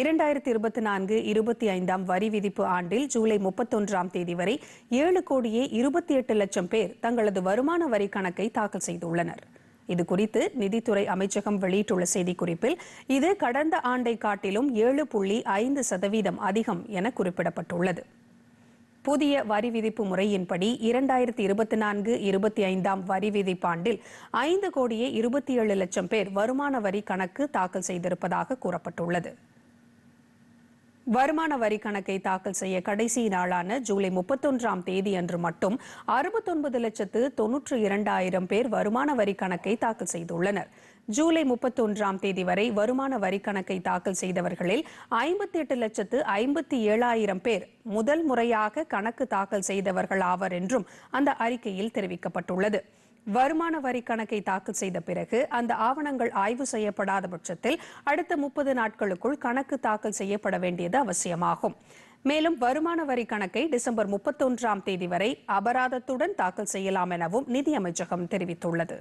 இரண்டாயிரத்தி இருபத்தி நான்கு இருபத்தி ஐந்தாம் வரி விதிப்பு ஆண்டில் ஜூலை முப்பத்தொன்றாம் தேதி வரை ஏழு கோடியே இருபத்தி எட்டு லட்சம் பேர் தங்களது வருமான வரி கணக்கை தாக்கல் செய்துள்ளனர் இதுகுறித்து நிதித்துறை அமைச்சகம் வெளியிட்டுள்ள செய்திக்குறிப்பில் இது கடந்த ஆண்டை காட்டிலும் ஏழு புள்ளி ஐந்து சதவீதம் அதிகம் என குறிப்பிடப்பட்டுள்ளது புதிய வரி விதிப்பு முறையின்படி இரண்டாயிரத்தி இருபத்தி நான்கு இருபத்தி ஐந்தாம் வரி விதிப்பாண்டில் ஐந்து கோடியே இருபத்தி ஏழு லட்சம் பேர் வருமான வரி கணக்கு தாக்கல் செய்திருப்பதாக கூறப்பட்டுள்ளது வருமான வரி கணக்கை தாக்கல் செய்ய கடைசி நாளான ஜூலை முப்பத்தொன்றாம் தேதி அன்று மட்டும் அறுபத்தொன்பது லட்சத்து தொன்னூற்று இரண்டாயிரம் பேர் வருமான வரி கணக்கை தாக்கல் செய்துள்ளனர் ஜூலை முப்பத்தொன்றாம் தேதி வரை வருமான வரி கணக்கை தாக்கல் செய்தவர்களில் ஐம்பத்தி எட்டு லட்சத்து ஐம்பத்தி ஏழாயிரம் பேர் முதல் முறையாக கணக்கு தாக்கல் செய்தவர்கள் ஆவர் என்றும் அந்த அறிக்கையில் தெரிவிக்கப்பட்டுள்ளது வருமான வரி கணக்கை தாக்கல் செய்த பிறகு அந்த ஆவணங்கள் ஆய்வு செய்யப்படாத பட்சத்தில் அடுத்த முப்பது நாட்களுக்குள் கணக்கு தாக்கல் செய்யப்பட வேண்டியது அவசியமாகும் மேலும் வருமான வரி கணக்கை டிசம்பர் முப்பத்தொன்றாம் தேதி வரை அபராதத்துடன் தாக்கல் செய்யலாம் எனவும் நிதியமைச்சகம் தெரிவித்துள்ளது